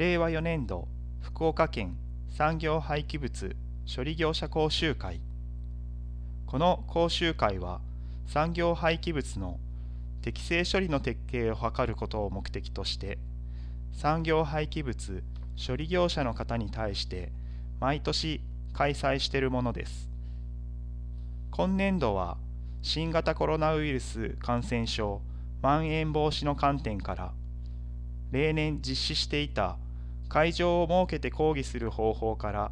令和4年度福岡県産業廃棄物処理業者講習会この講習会は産業廃棄物の適正処理の徹底を図ることを目的として産業廃棄物処理業者の方に対して毎年開催しているものです今年度は新型コロナウイルス感染症まん延防止の観点から例年実施していた会場を設けて講義する方法から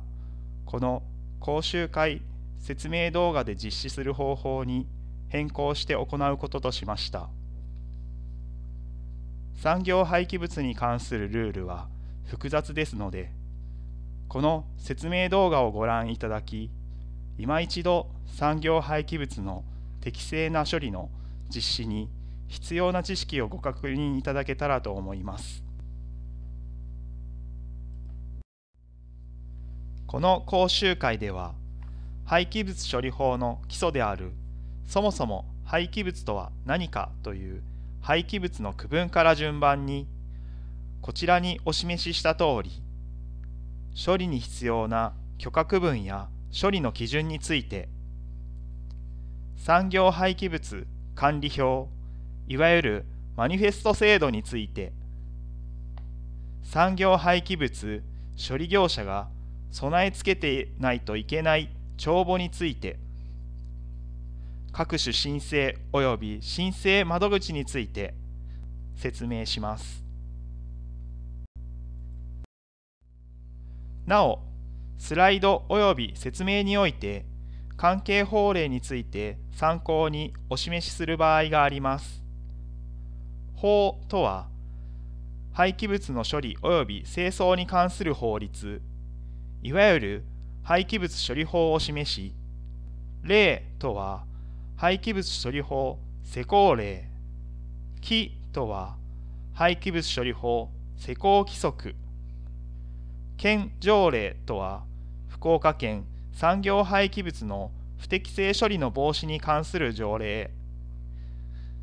この講習会説明動画で実施する方法に変更して行うこととしました産業廃棄物に関するルールは複雑ですのでこの説明動画をご覧いただき今一度産業廃棄物の適正な処理の実施に必要な知識をご確認いただけたらと思います。この講習会では廃棄物処理法の基礎であるそもそも廃棄物とは何かという廃棄物の区分から順番にこちらにお示しした通り処理に必要な許可区分や処理の基準について産業廃棄物管理表いわゆるマニフェスト制度について産業廃棄物処理業者が備え付けてないといけない帳簿について各種申請及び申請窓口について説明しますなおスライド及び説明において関係法令について参考にお示しする場合があります法とは廃棄物の処理及び清掃に関する法律いわゆる廃棄物処理法を示し、例とは廃棄物処理法施行例、規とは廃棄物処理法施行規則、県条例とは福岡県産業廃棄物の不適正処理の防止に関する条例、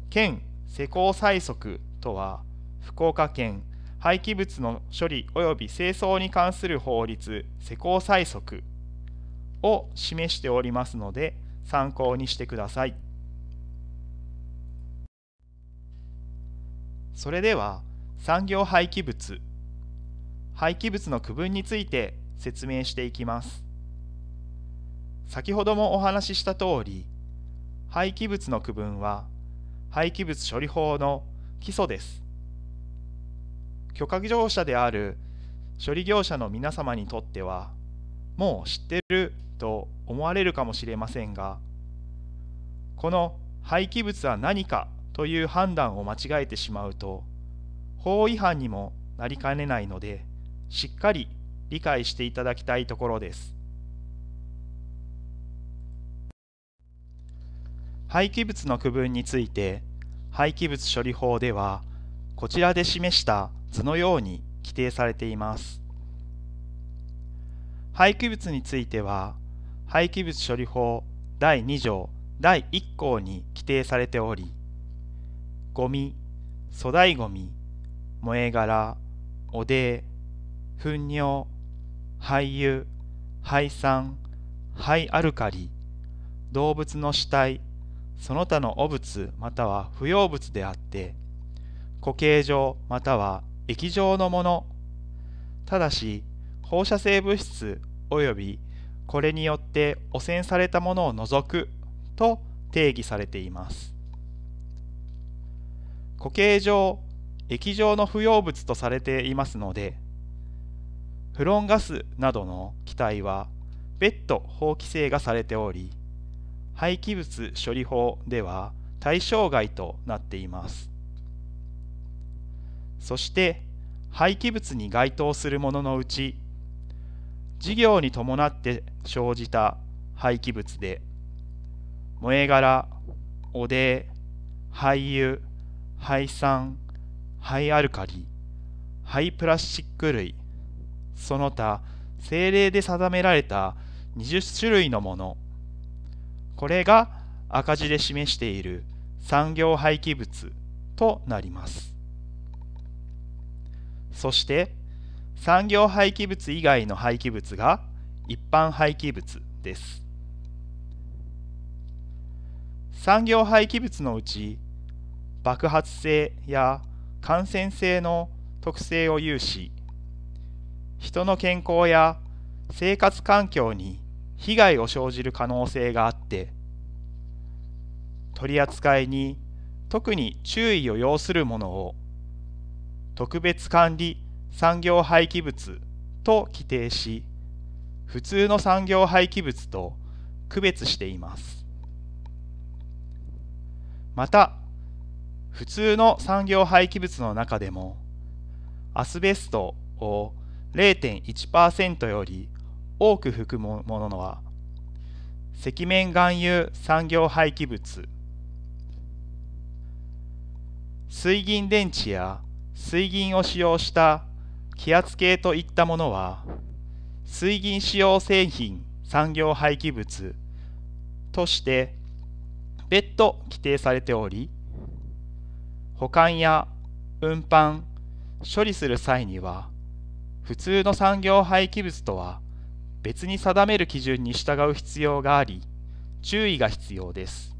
県施行催促とは福岡県廃棄物の処理及び清掃に関する法律施工細則を示しておりますので参考にしてくださいそれでは産業廃棄物廃棄物の区分について説明していきます先ほどもお話しした通り廃棄物の区分は廃棄物処理法の基礎です許可業者である処理業者の皆様にとってはもう知ってると思われるかもしれませんがこの廃棄物は何かという判断を間違えてしまうと法違反にもなりかねないのでしっかり理解していただきたいところです廃棄物の区分について廃棄物処理法ではこちらで示した図のように規定されています廃棄物については廃棄物処理法第2条第1項に規定されておりゴミ粗大ゴミ燃え殻汚泥糞尿廃油廃酸廃アルカリ動物の死体その他の汚物または不要物であって固形状または液状のものただし放射性物質及びこれによって汚染されたものを除くと定義されています固形状液状の不要物とされていますのでフロンガスなどの気体は別途法規制がされており廃棄物処理法では対象外となっていますそして廃棄物に該当するもののうち事業に伴って生じた廃棄物で燃え殻汚泥廃油廃酸廃アルカリ廃プラスチック類その他政令で定められた20種類のものこれが赤字で示している産業廃棄物となりますそして産業廃棄物以外の廃棄物が一般廃棄物です産業廃棄物のうち爆発性や感染性の特性を有し人の健康や生活環境に被害を生じる可能性があって取り扱いに特に注意を要するものを特別管理産業廃棄物と規定し普通の産業廃棄物と区別していますまた普通の産業廃棄物の中でもアスベストを0.1%より多く含むものは赤面含有産業廃棄物水銀電池や水銀を使用した気圧計といったものは水銀使用製品産業廃棄物として別途規定されており保管や運搬処理する際には普通の産業廃棄物とは別に定める基準に従う必要があり注意が必要です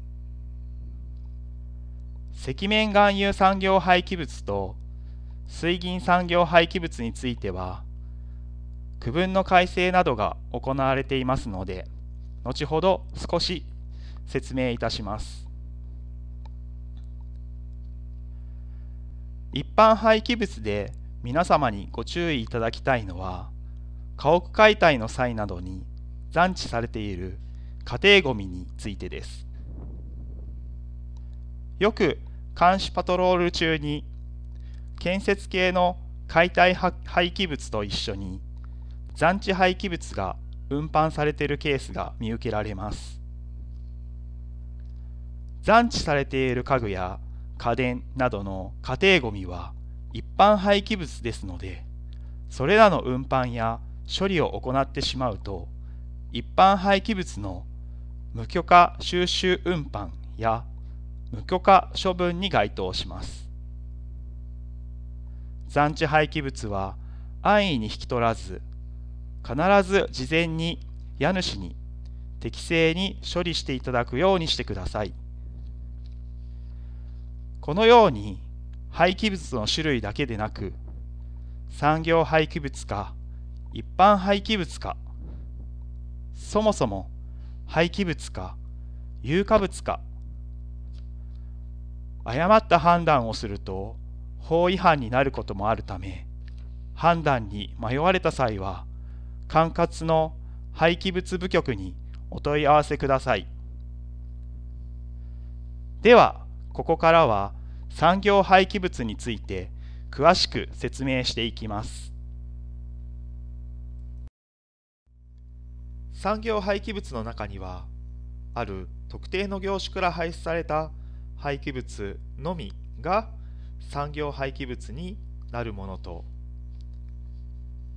赤面含有産業廃棄物と水銀産業廃棄物については区分の改正などが行われていますので後ほど少し説明いたします一般廃棄物で皆様にご注意いただきたいのは家屋解体の際などに残置されている家庭ごみについてですよく監視パトロール中に建設系の解体廃棄物と一緒に残地廃棄物が運搬されているケースが見受けられます残地されている家具や家電などの家庭ごみは一般廃棄物ですのでそれらの運搬や処理を行ってしまうと一般廃棄物の無許可収集運搬や無許可処分に該当します残地廃棄物は安易に引き取らず必ず事前に家主に適正に処理していただくようにしてくださいこのように廃棄物の種類だけでなく産業廃棄物か一般廃棄物かそもそも廃棄物か有価物か誤った判断をすると法違反になることもあるため判断に迷われた際は管轄の廃棄物部局にお問い合わせくださいではここからは産業廃棄物について詳しく説明していきます産業廃棄物の中にはある特定の業種から排出された廃棄物のみが産業廃棄物になるものと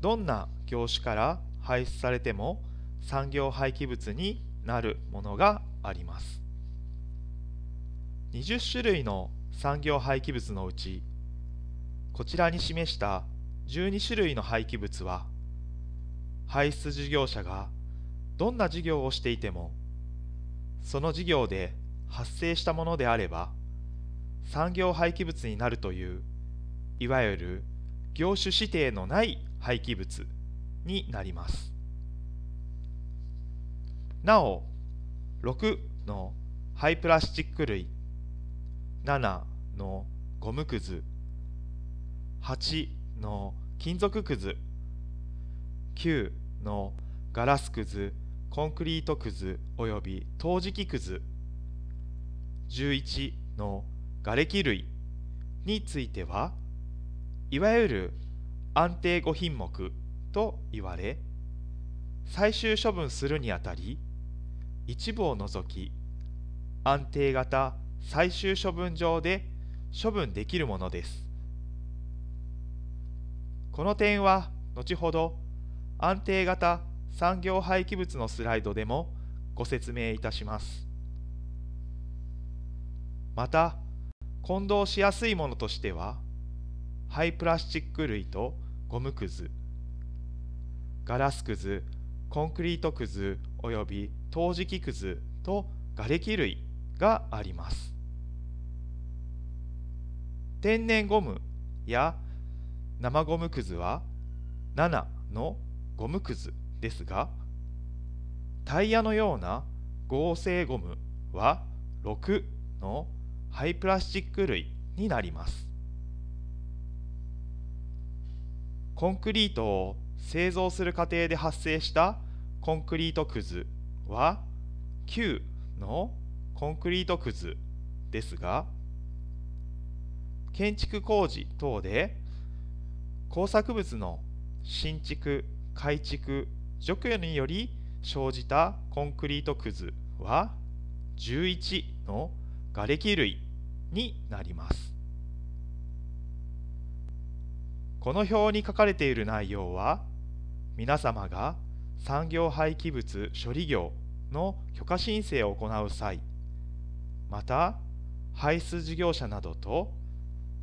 どんな業種から排出されても産業廃棄物になるものがあります20種類の産業廃棄物のうちこちらに示した12種類の廃棄物は排出事業者がどんな事業をしていてもその事業で発生したものであれば産業廃棄物になるといういわゆる業種指定のない廃棄物になりますなお6の廃プラスチック類7のゴムくず8の金属くず9のガラスくずコンクリートくずおよび陶磁器くず11の瓦礫類についてはいわゆる安定5品目と言われ最終処分するにあたり一部を除き安定型最終処分場で処分できるものですこの点は後ほど安定型産業廃棄物のスライドでもご説明いたしますまた混同しやすいものとしては廃プラスチック類とゴムくずガラスくずコンクリートくずおよび陶磁器くずと瓦礫類があります天然ゴムや生ゴムくずは7のゴムくずですがタイヤのような合成ゴムは6の廃プラスチック類になりますコンクリートを製造する過程で発生したコンクリートくずは旧のコンクリートくずですが建築工事等で工作物の新築改築除去により生じたコンクリートくずは11の瓦礫類になりますこの表に書かれている内容は皆様が産業廃棄物処理業の許可申請を行う際また排出事業者などと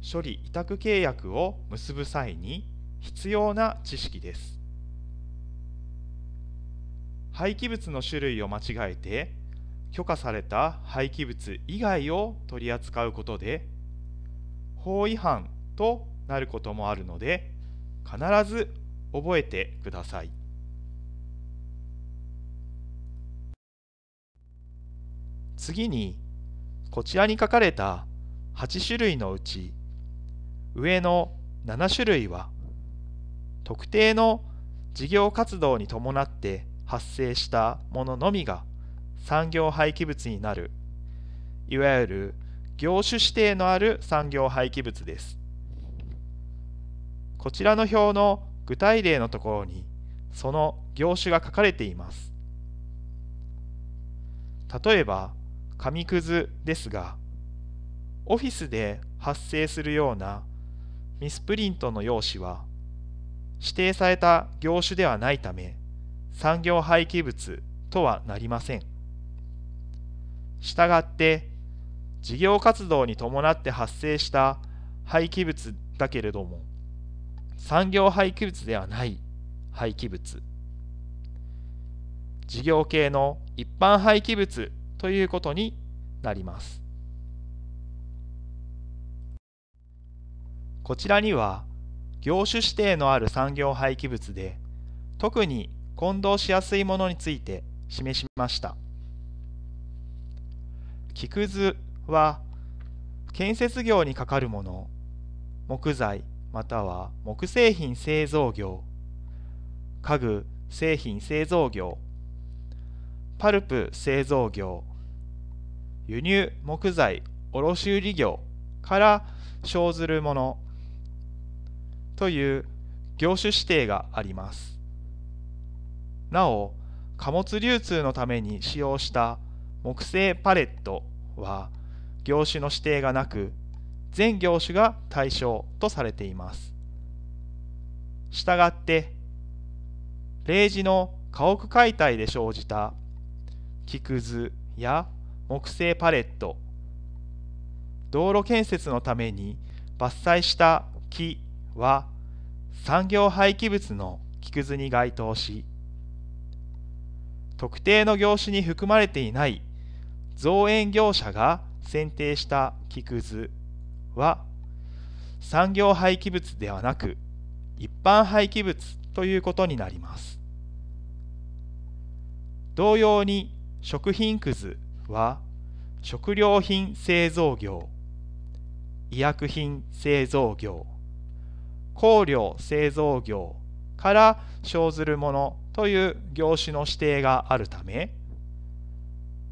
処理委託契約を結ぶ際に必要な知識です廃棄物の種類を間違えて許可された廃棄物以外を取り扱うことで法違反となることもあるので必ず覚えてください。次にこちらに書かれた8種類のうち上の7種類は特定の事業活動に伴って発生したもののみが産業廃棄物になるいわゆる業種指定のある産業廃棄物ですこちらの表の具体例のところにその業種が書かれています例えば紙くずですがオフィスで発生するようなミスプリントの用紙は指定された業種ではないため産業廃棄物とはなりません。したがって事業活動に伴って発生した廃棄物だけれども産業廃棄物ではない廃棄物事業系の一般廃棄物ということになりますこちらには業種指定のある産業廃棄物で特に混同しやすいものについて示しました。木くずは建設業にかかるもの木材または木製品製造業家具製品製造業パルプ製造業輸入木材卸売業から生ずるものという業種指定がありますなお貨物流通のために使用した木製パレットは業種の指定がなく全業種が対象とされています。したがって例示の家屋解体で生じた木くずや木製パレット道路建設のために伐採した木は産業廃棄物の木くずに該当し特定の業種に含まれていない造園業者が選定した木くずは産業廃棄物ではなく一般廃棄物ということになります同様に食品くずは食料品製造業医薬品製造業香料製造業から生ずるものという業種の指定があるため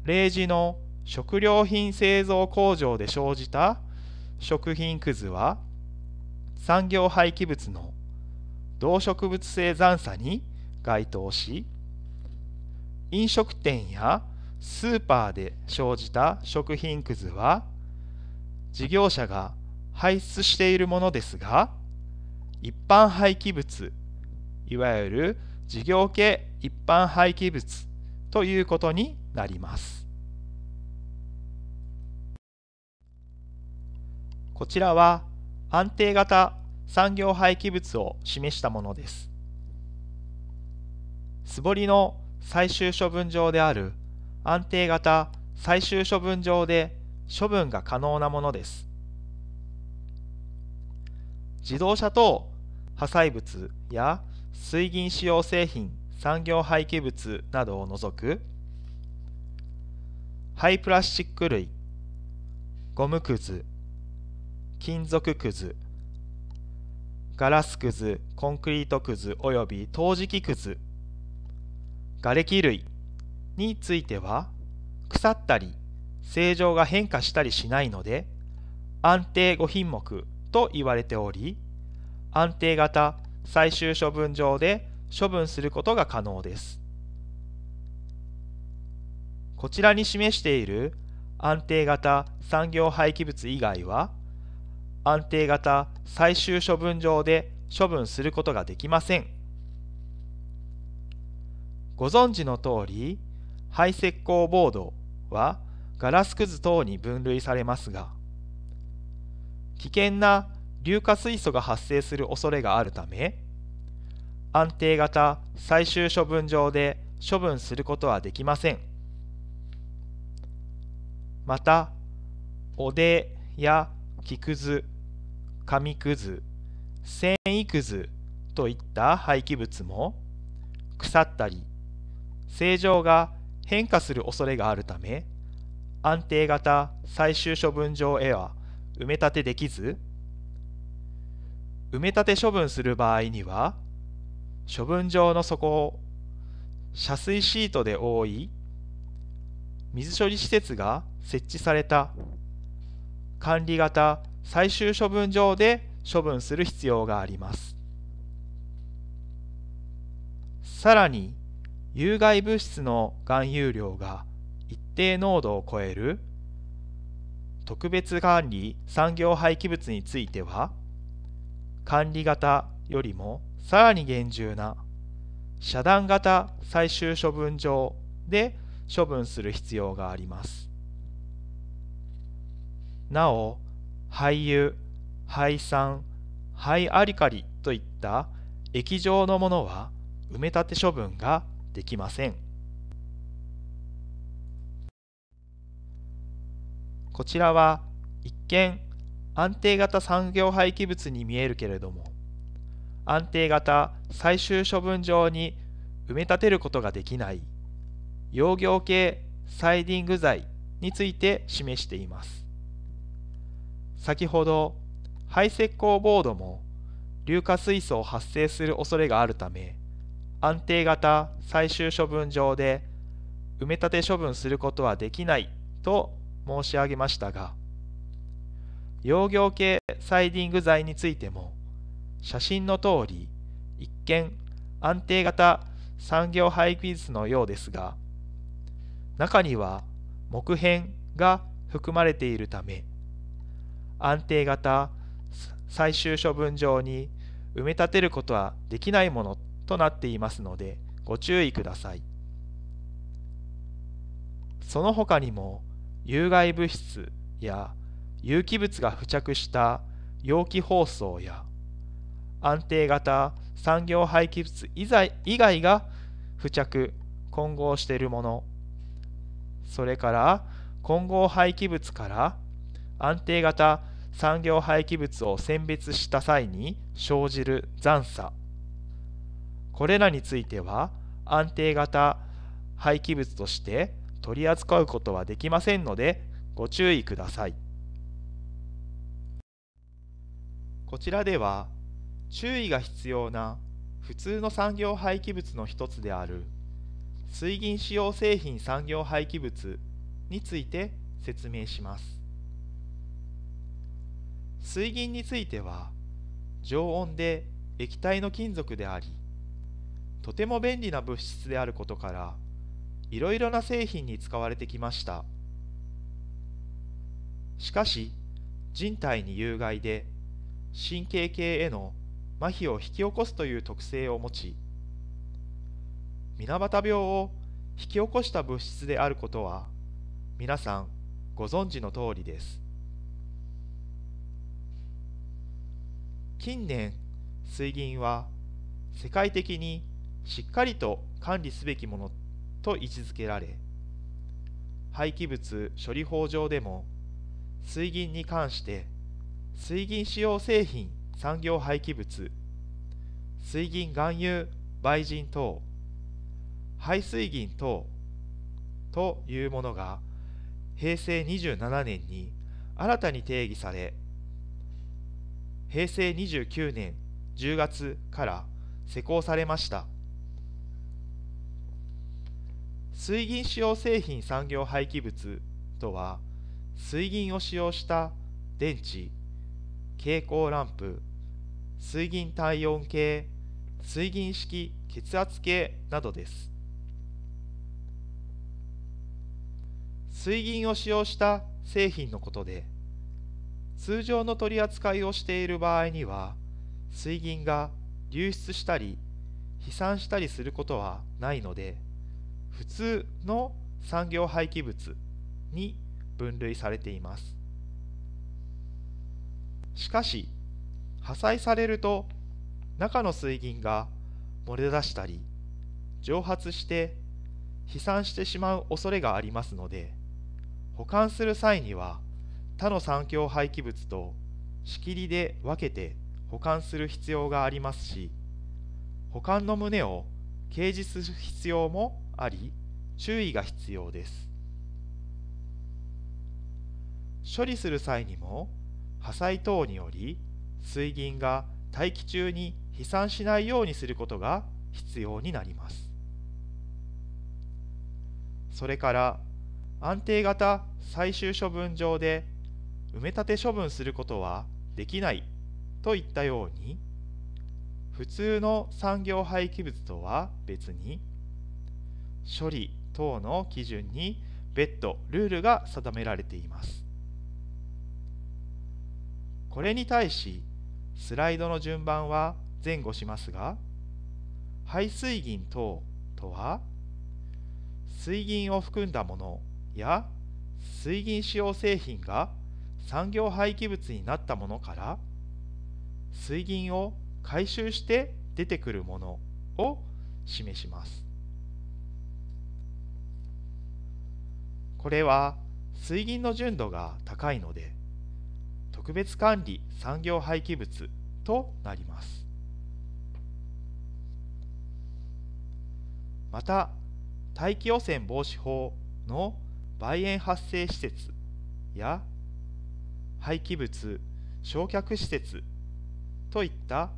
例示の食料品製造工場で生じた食品くずは産業廃棄物の動植物性残差に該当し飲食店やスーパーで生じた食品くずは事業者が排出しているものですが一般廃棄物いわゆる事業系一般廃棄物ということになりますこちらは安定型産業廃棄物を示したものです素掘りの最終処分場である安定型最終処分場で処分が可能なものです自動車等破砕物や水銀使用製品産業廃棄物などを除く廃プラスチック類ゴムくず金属くずガラスくずコンクリートくずおよび陶磁器くず瓦礫類については腐ったり正常が変化したりしないので安定5品目と言われており安定型最終処分場で処分することが可能です。こちらに示している安定型産業廃棄物以外は安定型最終処分場で処分することができませんご存知の通り排石膏ボードはガラスくず等に分類されますが危険な硫化水素が発生する恐れがあるため安定型最終処分場で処分することはできません。またおでや木くず紙くず繊維くずといった廃棄物も腐ったり正常が変化する恐れがあるため安定型最終処分場へは埋め立てできず埋め立て処分する場合には処分場の底を遮水シートで覆い水処理施設が設置された管理型最終処分場で処分する必要がありますさらに有害物質の含有量が一定濃度を超える特別管理産業廃棄物については管理型よりもさらに厳重な遮断型最終処分場で処分する必要があります。なお廃油廃酸廃アリカリといった液状のものは埋め立て処分ができませんこちらは一見安定型産業廃棄物に見えるけれども安定型最終処分場に埋め立てることができない溶業系サイディング材について示しています先ほど排石工ボードも硫化水素を発生する恐れがあるため安定型最終処分場で埋め立て処分することはできないと申し上げましたが溶業系サイディング材についても写真の通り一見安定型産業廃棄物のようですが中には木片が含まれているため安定型最終処分場に埋め立てることはできないものとなっていますのでご注意くださいその他にも有害物質や有機物が付着した容器包装や安定型産業廃棄物以外が付着混合しているものそれから混合廃棄物から安定型産業廃棄物を選別した際に生じる残差これらについては安定型廃棄物として取り扱うことはできませんのでご注意くださいこちらでは注意が必要な普通の産業廃棄物の一つである水銀使用製品産業廃棄物について説明します。水銀については常温で液体の金属でありとても便利な物質であることからいろいろな製品に使われてきましたしかし人体に有害で神経系への麻痺を引き起こすという特性を持ち水俣病を引き起こした物質であることは皆さんご存知の通りです近年水銀は世界的にしっかりと管理すべきものと位置づけられ廃棄物処理法上でも水銀に関して水銀使用製品産業廃棄物水銀含有売人等排水銀等というものが平成27年に新たに定義され平成29年10月から施行されました水銀使用製品産業廃棄物とは水銀を使用した電池蛍光ランプ水銀体温計水銀式血圧計などです水銀を使用した製品のことで通常の取り扱いをしている場合には水銀が流出したり飛散したりすることはないので普通の産業廃棄物に分類されていますしかし破砕されると中の水銀が漏れ出したり蒸発して飛散してしまう恐れがありますので保管する際には他の産業廃棄物と仕切りで分けて保管する必要がありますし保管の旨を掲示する必要もあり注意が必要です処理する際にも破砕等により水銀が大気中に飛散しないようにすることが必要になりますそれから安定型最終処分場で埋め立て処分することはできないといったように普通の産業廃棄物とは別に処理等の基準に別途ルールが定められていますこれに対しスライドの順番は前後しますが排水銀等とは水銀を含んだものや水銀使用製品が産業廃棄物になったものから水銀を回収して出てくるものを示しますこれは水銀の純度が高いので特別管理産業廃棄物となりますまた大気汚染防止法の梅園発生施設や廃棄物焼却施設といった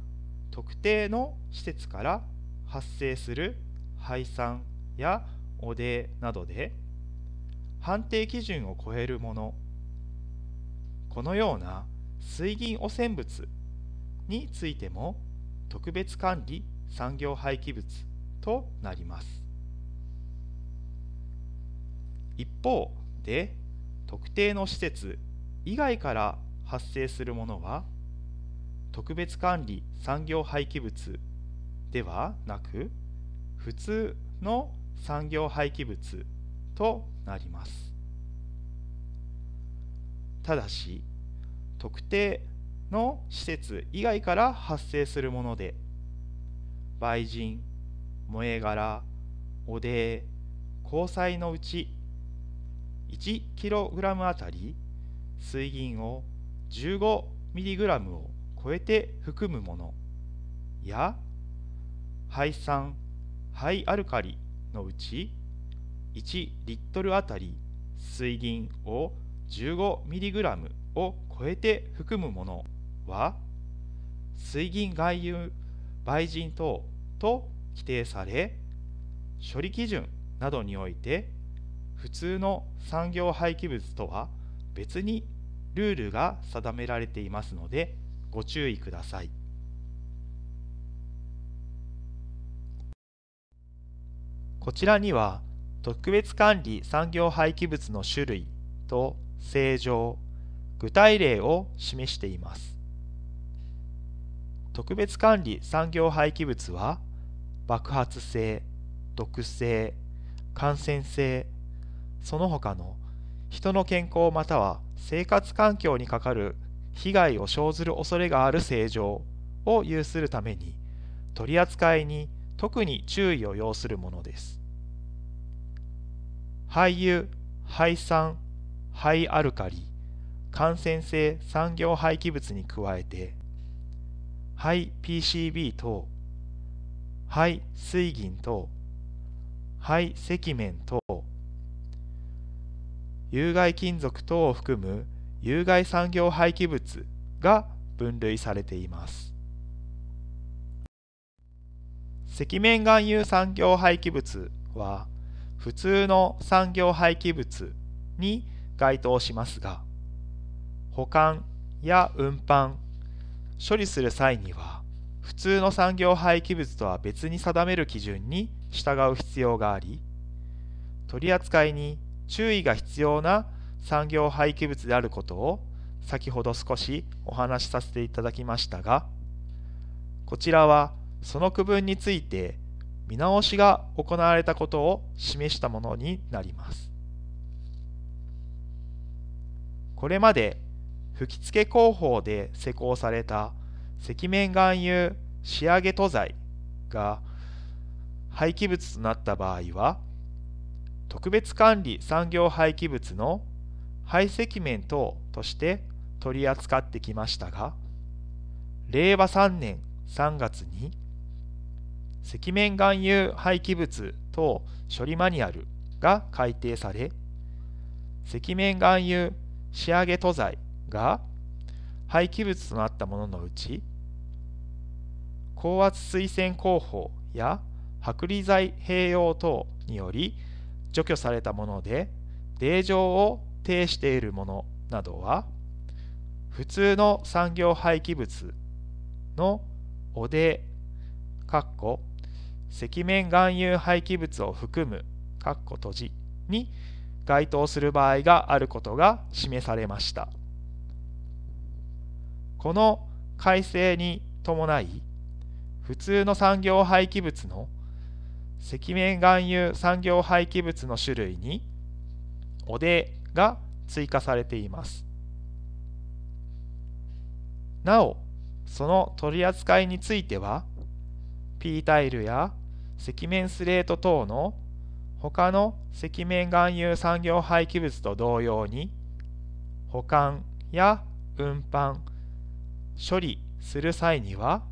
特定の施設から発生する廃酸や汚泥などで判定基準を超えるものこのような水銀汚染物についても特別管理産業廃棄物となります一方で特定の施設以外から発生するものは特別管理産業廃棄物ではなく普通の産業廃棄物となりますただし特定の施設以外から発生するもので売人燃え殻汚泥交際のうち 1kg あたり水銀を 15mg を超えて含むものや廃酸廃アルカリのうち1リットルあたり水銀を 15mg を超えて含むものは水銀外遊売人等と規定され処理基準などにおいて普通の産業廃棄物とは別にルールが定められていますのでご注意ください。こちらには特別管理産業廃棄物の種類と正常具体例を示しています特別管理産業廃棄物は爆発性毒性感染性その他の人の健康または生活環境にかかる被害を生ずる恐れがある正常を有するために取り扱いに特に注意を要するものです廃油廃酸廃アルカリ感染性産業廃棄物に加えて肺 PCB 等肺水銀等肺石面等有害金属等を含む有害産業廃棄物が分類されています赤面含有産業廃棄物は普通の産業廃棄物に該当しますが保管や運搬処理する際には普通の産業廃棄物とは別に定める基準に従う必要があり取り扱いに注意が必要な産業廃棄物であることを先ほど少しお話しさせていただきましたがこちらはその区分について見直しが行われたことを示したものになりますこれまで吹き付け工法で施工された石面含有仕上げ塗材が廃棄物となった場合は特別管理産業廃棄物の排斥面等として取り扱ってきましたが令和3年3月に赤面含有廃棄物等処理マニュアルが改定され赤面含有仕上げ塗材が廃棄物となったもののうち高圧水洗工法や剥離剤併用等により除去されたもので令状を呈しているものなどは普通の産業廃棄物の汚泥かっこ赤面含有廃棄物を含むかっこ閉じに該当する場合があることが示されましたこの改正に伴い普通の産業廃棄物の赤面含有産業廃棄物の種類におでが追加されていますなおその取り扱いについては P タイルや赤面スレート等の他の赤面含有産業廃棄物と同様に保管や運搬処理する際には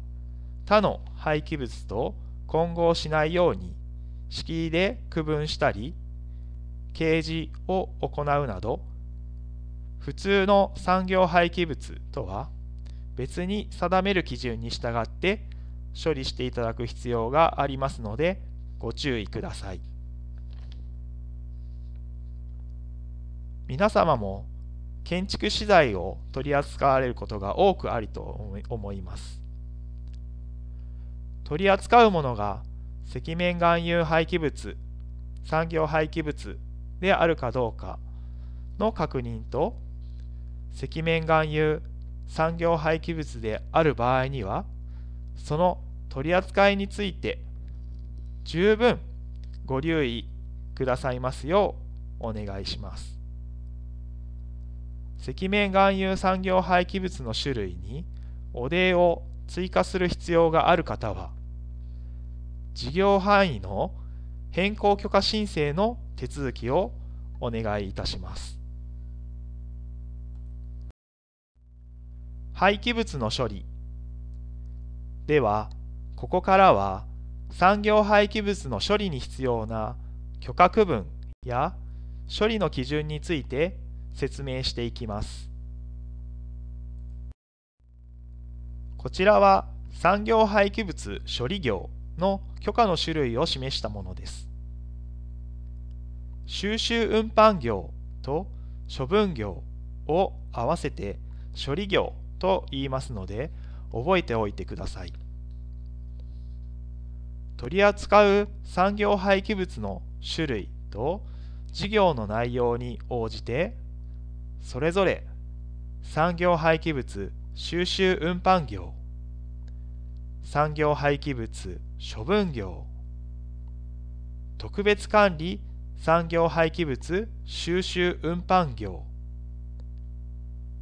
他の廃棄物と混合しないように式で区分したり掲示を行うなど普通の産業廃棄物とは別に定める基準に従って処理していただく必要がありますのでご注意ください皆様も建築資材を取り扱われることが多くありと思います取り扱うものが赤面含有廃棄物産業廃棄物であるかどうかの確認と赤面含有産業廃棄物である場合にはその取り扱いについて十分ご留意くださいますようお願いします赤面含有産業廃棄物の種類にお礼を追加する必要がある方は事業範囲の変更許可申請の手続きをお願いいたします廃棄物の処理ではここからは産業廃棄物の処理に必要な許可区分や処理の基準について説明していきます。こちらは産業廃棄物処理業の許可の種類を示したものです。収集運搬業と処分業を合わせて処理業と言いますので覚えておいてください。取り扱う産業廃棄物の種類と事業の内容に応じてそれぞれ産業廃棄物収集運搬業産業廃棄物処分業特別管理産業廃棄物収集運搬業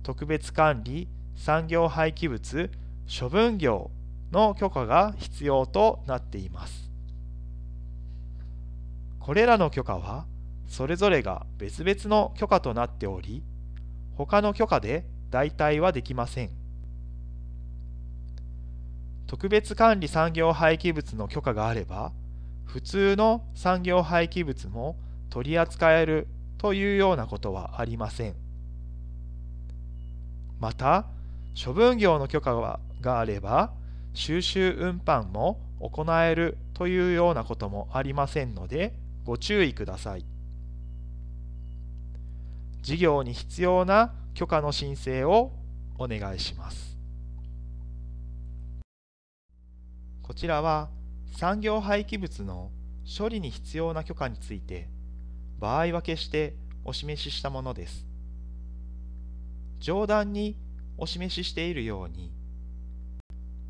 特別管理産業廃棄物処分業の許可が必要となっていますこれらの許可はそれぞれが別々の許可となっており他の許可で代替はできません特別管理産業廃棄物の許可があれば普通の産業廃棄物も取り扱えるというようなことはありませんまた処分業の許可があれば収集運搬も行えるというようなこともありませんのでご注意ください事業に必要な許可の申請をお願いしますこちらは産業廃棄物の処理に必要な許可について場合分けしてお示ししたものです。上段にお示ししているように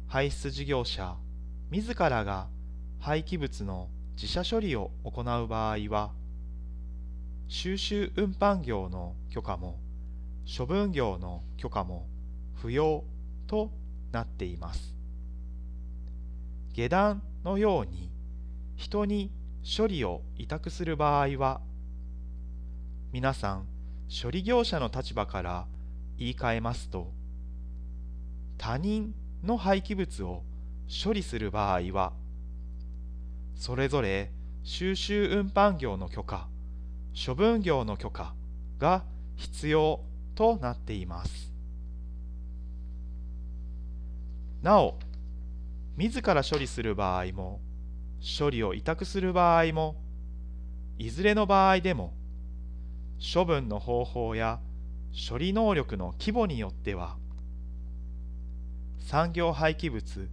排出事業者自らが廃棄物の自社処理を行う場合は収集運搬業の許可も処分業の許可も不要となっています。下段のように人に処理を委託する場合は皆さん処理業者の立場から言い換えますと他人の廃棄物を処理する場合はそれぞれ収集運搬業の許可処分業の許可が必要となっていますなお自ら処理する場合も処理を委託する場合もいずれの場合でも処分の方法や処理能力の規模によっては産業廃棄物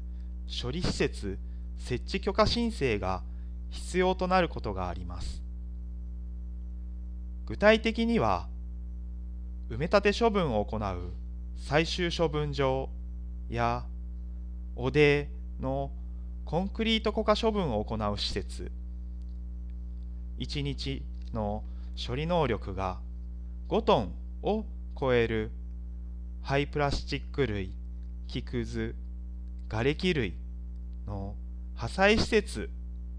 処理施設設置許可申請が必要となることがあります具体的には埋め立て処分を行う最終処分場や汚泥のコンクリート固化処分を行う施設1日の処理能力が5トンを超える廃プラスチック類木くず瓦礫類の破砕施設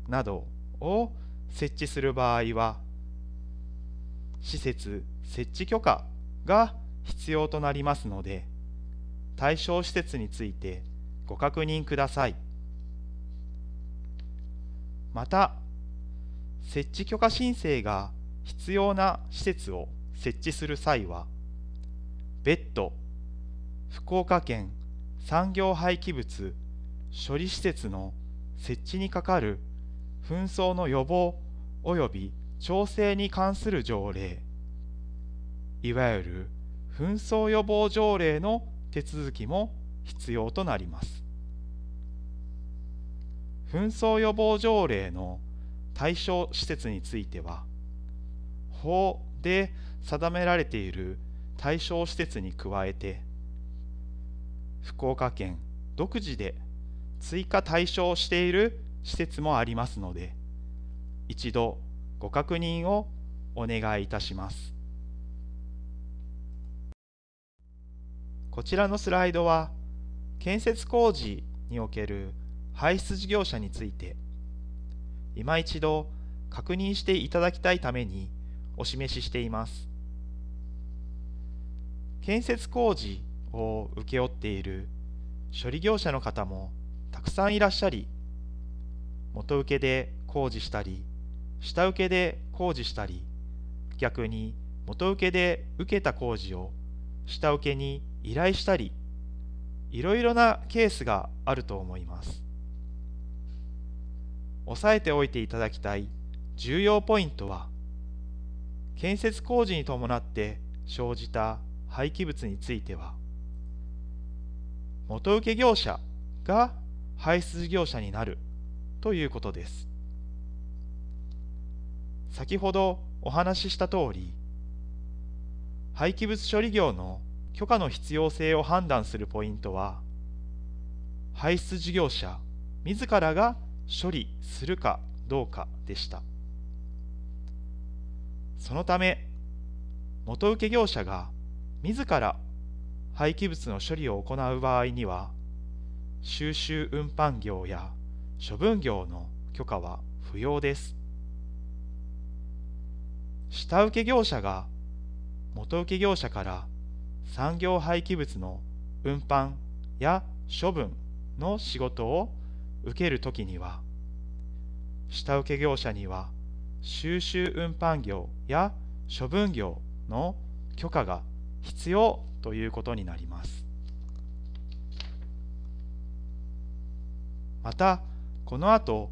などを設置する場合は施設設置許可が必要となりますので対象施設についてご確認くださいまた設置許可申請が必要な施設を設置する際は別途福岡県産業廃棄物処理施設の設置にかかる紛争の予防及び調整に関する条例いわゆる紛争予防条例の手続きも必要となります。紛争予防条例の対象施設については法で定められている対象施設に加えて福岡県独自で追加対象している施設もありますので一度ご確認をお願いいたしますこちらのスライドは建設工事における排出事業者について今一度確認していただきたいためにお示ししています建設工事を請け負っている処理業者の方もたくさんいらっしゃり元請けで工事したり下請けで工事したり逆に元請けで受けた工事を下請けに依頼したりいろいろなケースがあると思います押さえておいていただきたい重要ポイントは建設工事に伴って生じた廃棄物については元請け業者が排出業者になるということです先ほどお話しした通り廃棄物処理業の許可の必要性を判断するポイントは排出事業者自らが処理するかどうかでしたそのため元請業者が自ら廃棄物の処理を行う場合には収集運搬業や処分業の許可は不要です下請け業者が元請業者から産業廃棄物の運搬や処分の仕事を受けるときには下請け業者には収集運搬業や処分業の許可が必要ということになりますまたこの後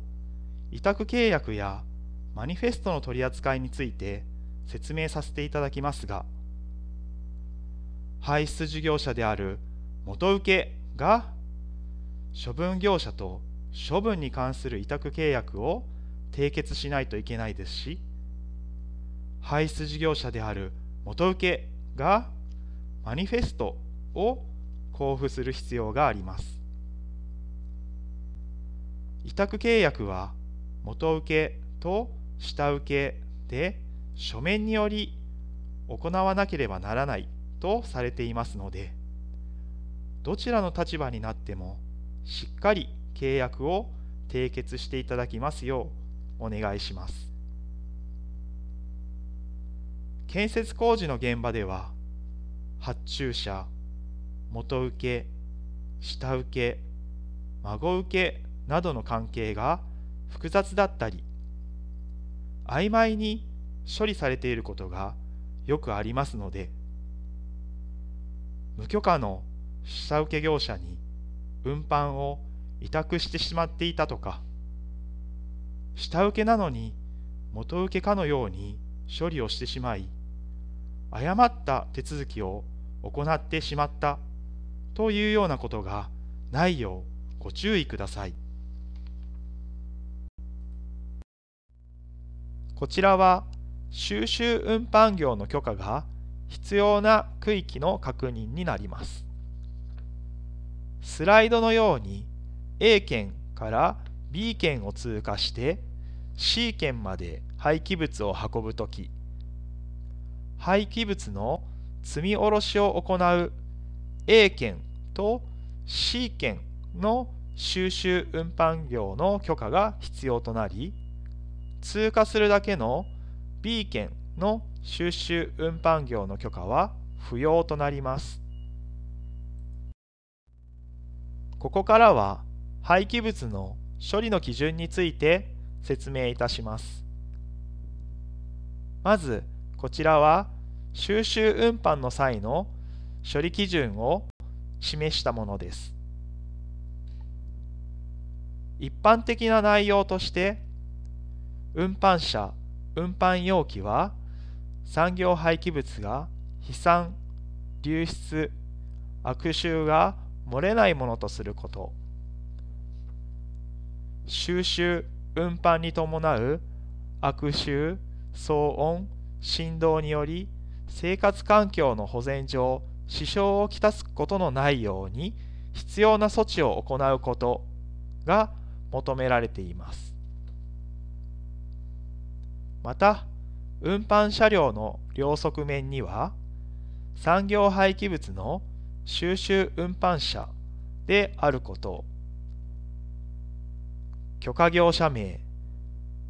委託契約やマニフェストの取り扱いについて説明させていただきますが排出事業者である元請けが処分業者と処分に関する委託契約を締結しないといけないですし排出事業者である元請けがマニフェストを交付する必要があります委託契約は元請けと下請けで書面により行わなければならないとされていますのでどちらの立場になってもしっかり契約を締結していただきますようお願いします建設工事の現場では発注者元請け下請け孫請けなどの関係が複雑だったり曖昧に処理されていることがよくありますので無許可の下請け業者に運搬を委託してしまっていたとか下請けなのに元請けかのように処理をしてしまい誤った手続きを行ってしまったというようなことがないようご注意くださいこちらは収集運搬業の許可が必要な区域の確認になりますスライドのように A 県から B 県を通過して C 県まで廃棄物を運ぶ時廃棄物の積み下ろしを行う A 県と C 県の収集運搬業の許可が必要となり通過するだけの B 県の収集運搬業の許可は不要となりますここからは廃棄物の処理の基準について説明いたしますまずこちらは収集運搬の際の処理基準を示したものです一般的な内容として運搬車運搬容器は産業廃棄物が飛散流出悪臭が漏れないものとすること収集運搬に伴う悪臭騒音振動により生活環境の保全上支障をきたすことのないように必要な措置を行うことが求められていますまた運搬車両の両側面には産業廃棄物の収集運搬車であること許可業者名、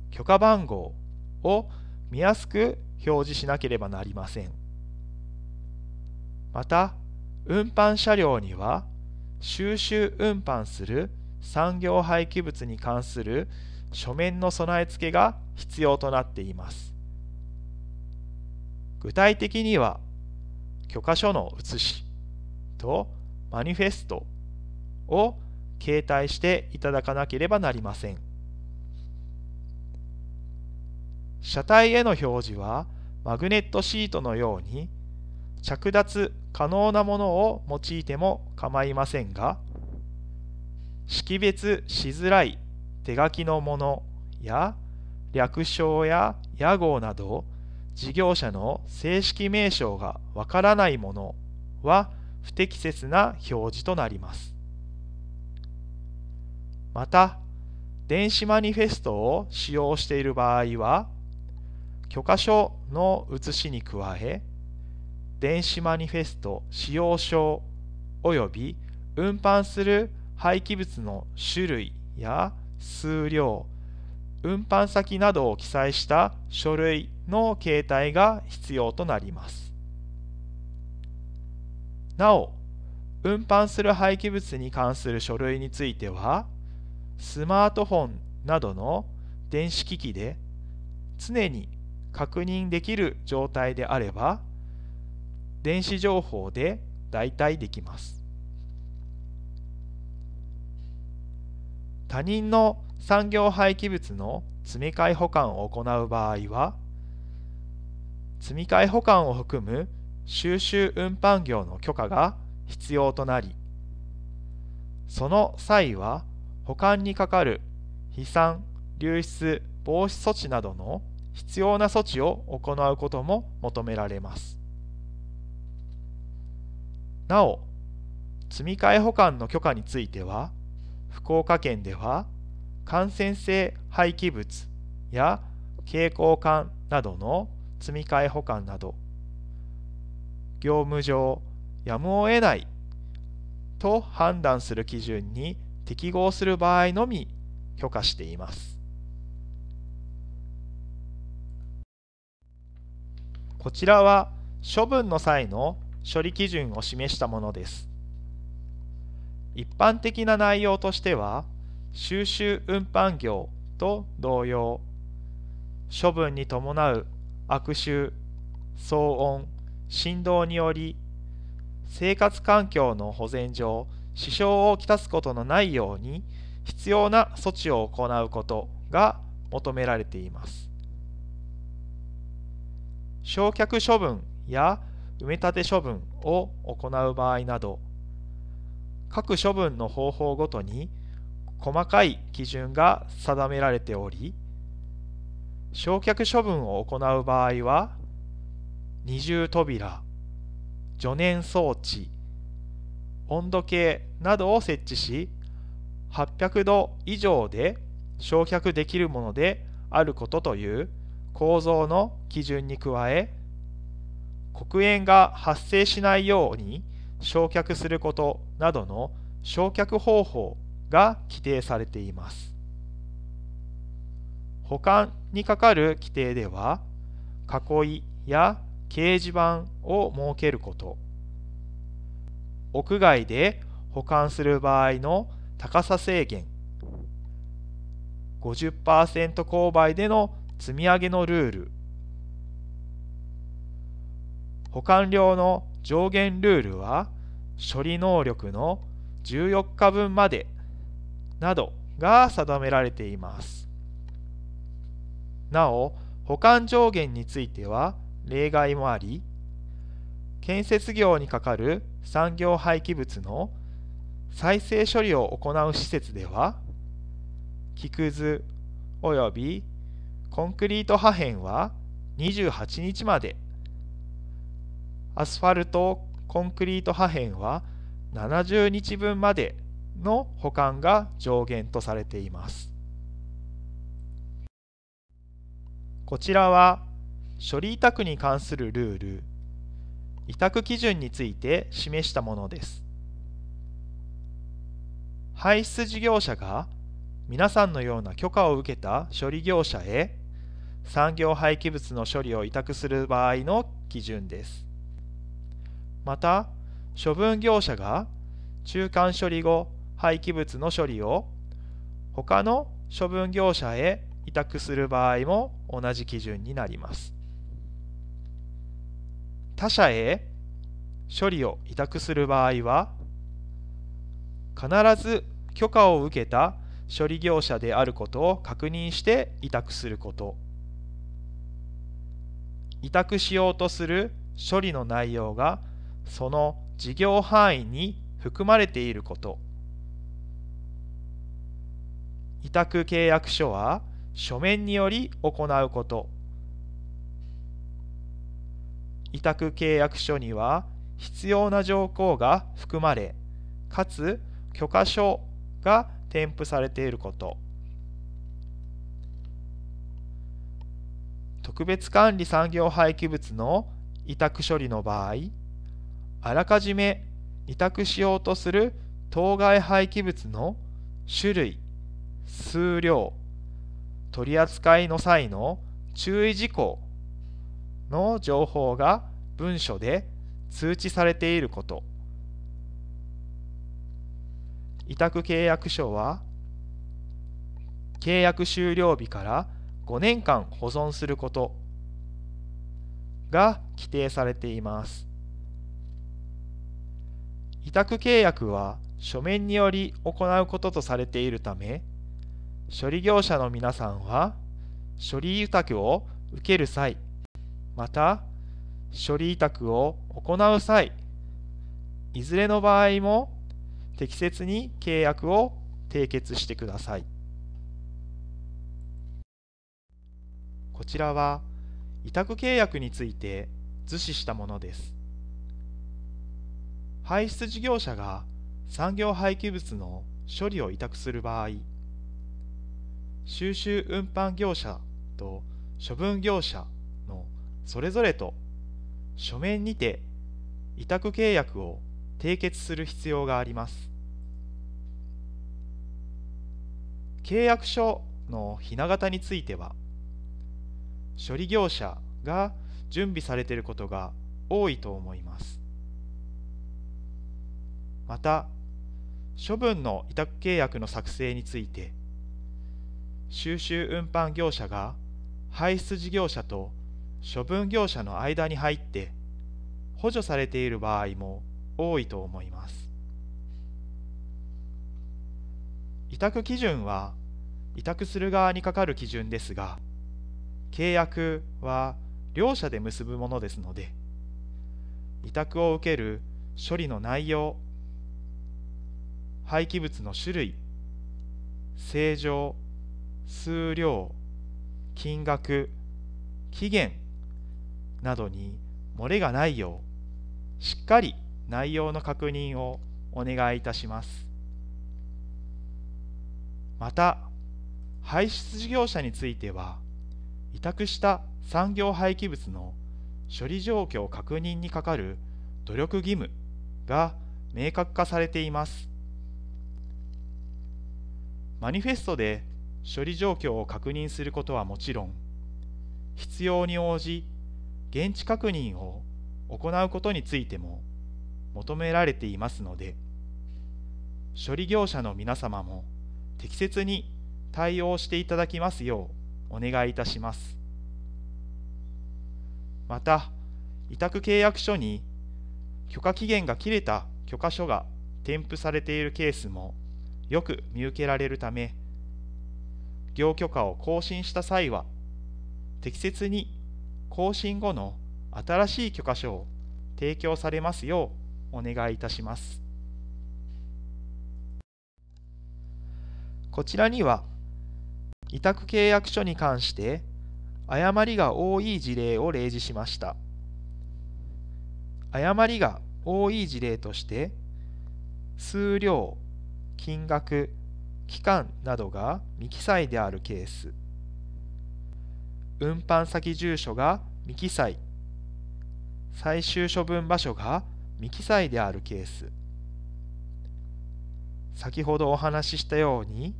許可番号を見やすく表示しなければなりません。また、運搬車両には収集運搬する産業廃棄物に関する書面の備え付けが必要となっています。具体的には、許可書の写しとマニフェストを携帯していただかなければなりません車体への表示はマグネットシートのように着脱可能なものを用いても構いませんが識別しづらい手書きのものや略称や屋号など事業者の正式名称がわからないものは不適切な表示となります。また電子マニフェストを使用している場合は許可書の写しに加え電子マニフェスト使用証及び運搬する廃棄物の種類や数量運搬先などを記載した書類の形態が必要となりますなお運搬する廃棄物に関する書類についてはスマートフォンなどの電子機器で常に確認できる状態であれば電子情報で代替できます他人の産業廃棄物の積み替え保管を行う場合は積み替え保管を含む収集運搬業の許可が必要となりその際は保管にかかる飛散流出防止措置などの必要な措置を行うことも求められますなお積み替え保管の許可については福岡県では感染性廃棄物や蛍光管などの積み替え保管など業務上やむを得ないと判断する基準に適合する場合のみ許可しています。こちらは処分の際の処理基準を示したものです。一般的な内容としては収集運搬業と同様処分に伴う悪臭騒音振動により生活環境の保全上支障をきたすことのないように必要な措置を行うことが求められています焼却処分や埋め立て処分を行う場合など各処分の方法ごとに細かい基準が定められており焼却処分を行う場合は二重扉除燃装置温度計などを設置し800度以上で焼却できるものであることという構造の基準に加え黒煙が発生しないように焼却することなどの焼却方法が規定されています保管にかかる規定では囲いや掲示板を設けること屋外で保管する場合の高さ制限50%勾配での積み上げのルール保管量の上限ルールは処理能力の14日分までなどが定められていますなお保管上限については例外もあり建設業にかかる産業廃棄物の再生処理を行う施設では木くずおよびコンクリート破片は28日までアスファルトコンクリート破片は70日分までの保管が上限とされていますこちらは処理委託に関するルール委託基準について示したものです。排出事業者が皆さんのような許可を受けた処理業者へ産業廃棄物の処理を委託する場合の基準です。また、処分業者が中間処理後廃棄物の処理を他の処分業者へ委託する場合も同じ基準になります。他社へ処理を委託する場合は必ず許可を受けた処理業者であることを確認して委託すること委託しようとする処理の内容がその事業範囲に含まれていること委託契約書は書面により行うこと委託契約書には必要な条項が含まれかつ許可書が添付されていること特別管理産業廃棄物の委託処理の場合あらかじめ委託しようとする当該廃棄物の種類数量取り扱いの際の注意事項の情報が文書で通知されていること委託契約書は契約終了日から5年間保存することが規定されています委託契約は書面により行うこととされているため処理業者の皆さんは処理委託を受ける際また処理委託を行う際いずれの場合も適切に契約を締結してくださいこちらは委託契約について図示したものです排出事業者が産業廃棄物の処理を委託する場合収集運搬業者と処分業者それぞれと書面にて委託契約を締結する必要があります契約書のひな型については処理業者が準備されていることが多いと思いますまた処分の委託契約の作成について収集運搬業者が排出事業者と処分業者の間に入って補助されている場合も多いと思います委託基準は委託する側にかかる基準ですが契約は両者で結ぶものですので委託を受ける処理の内容廃棄物の種類正常数量金額期限などに漏れがないようしっかり内容の確認をお願いいたしますまた排出事業者については委託した産業廃棄物の処理状況確認にかかる努力義務が明確化されていますマニフェストで処理状況を確認することはもちろん必要に応じ現地確認を行うことについても求められていますので処理業者の皆様も適切に対応していただきますようお願いいたしますまた委託契約書に許可期限が切れた許可書が添付されているケースもよく見受けられるため業許可を更新した際は適切に更新後の新しい許可書を提供されますようお願いいたします。こちらには委託契約書に関して誤りが多い事例を例示しました。誤りが多い事例として数量、金額、期間などが未記載であるケース運搬先住所が未記載最終処分場所が未記載であるケース先ほどお話ししたように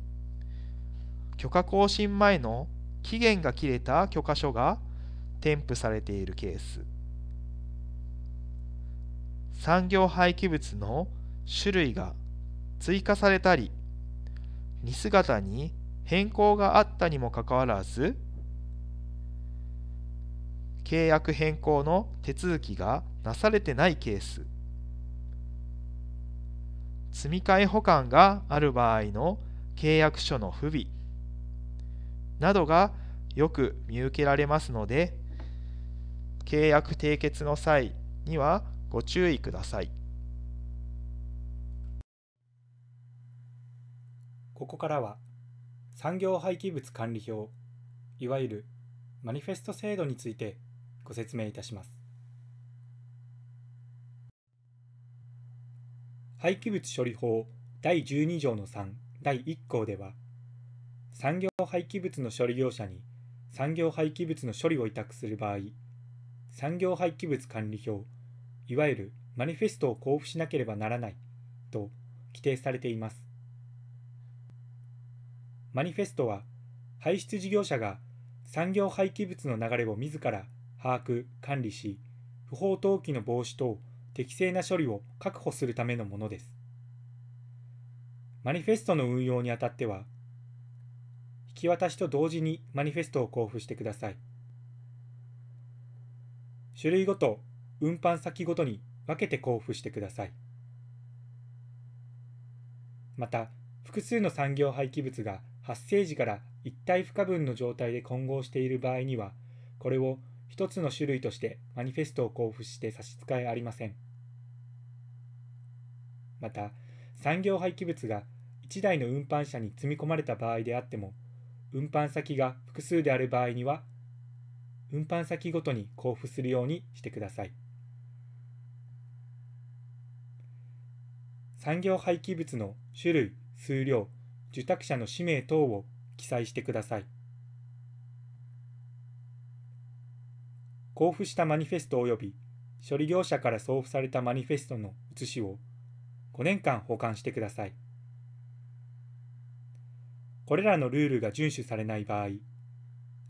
許可更新前の期限が切れた許可書が添付されているケース産業廃棄物の種類が追加されたり荷姿に変更があったにもかかわらず契約変更の手続きがなされてないケース積み替え保管がある場合の契約書の不備などがよく見受けられますので契約締結の際にはご注意くださいここからは産業廃棄物管理表いわゆるマニフェスト制度についてご説明いたします廃棄物処理法第12条の3第1項では産業廃棄物の処理業者に産業廃棄物の処理を委託する場合産業廃棄物管理表いわゆるマニフェストを交付しなければならないと規定されていますマニフェストは排出事業者が産業廃棄物の流れを自ら把握、管理し、不法投棄の防止等適正な処理を確保するためのものです。マニフェストの運用にあたっては、引き渡しと同時にマニフェストを交付してください。種類ごと、運搬先ごとに分けて交付してください。また、複数の産業廃棄物が発生時から一体不可分の状態で混合している場合には、これを一つの種類としてマニフェストを交付して差し支えありません。また、産業廃棄物が1台の運搬車に積み込まれた場合であっても、運搬先が複数である場合には、運搬先ごとに交付するようにしてください。産業廃棄物の種類、数量、受託者の氏名等を記載してください。交付したマニフェスト及び処理業者から送付されたマニフェストの写しを5年間保管してください。これらのルールが遵守されない場合、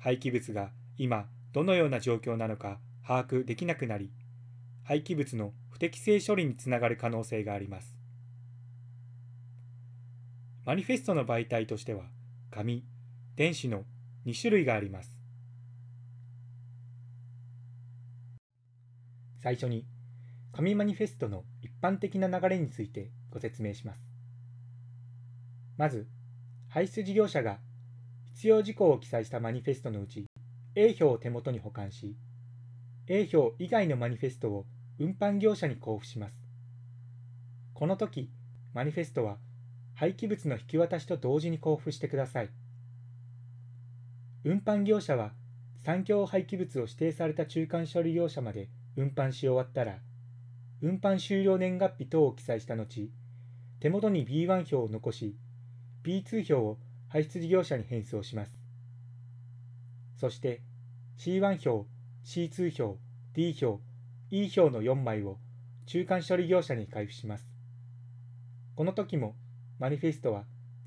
廃棄物が今どのような状況なのか把握できなくなり、廃棄物の不適正処理につながる可能性があります。マニフェストの媒体としては、紙、電子の2種類があります。最初に紙マニフェストの一般的な流れについてご説明します。まず、排出事業者が必要事項を記載したマニフェストのうち A 票を手元に保管し、A 票以外のマニフェストを運搬業者に交付します。この時、マニフェストは廃棄物の引き渡しと同時に交付してください。運搬業者は産業廃棄物を指定された中間処理業者まで運搬し終わったら、運搬終了年月日等を記載した後、手元に B1 表を残し、B2 表を排出事業者に返送します。そして C1 表、C2 表、D 表、E 表の4枚を中間処理業者に回布します。この時もマニフェストは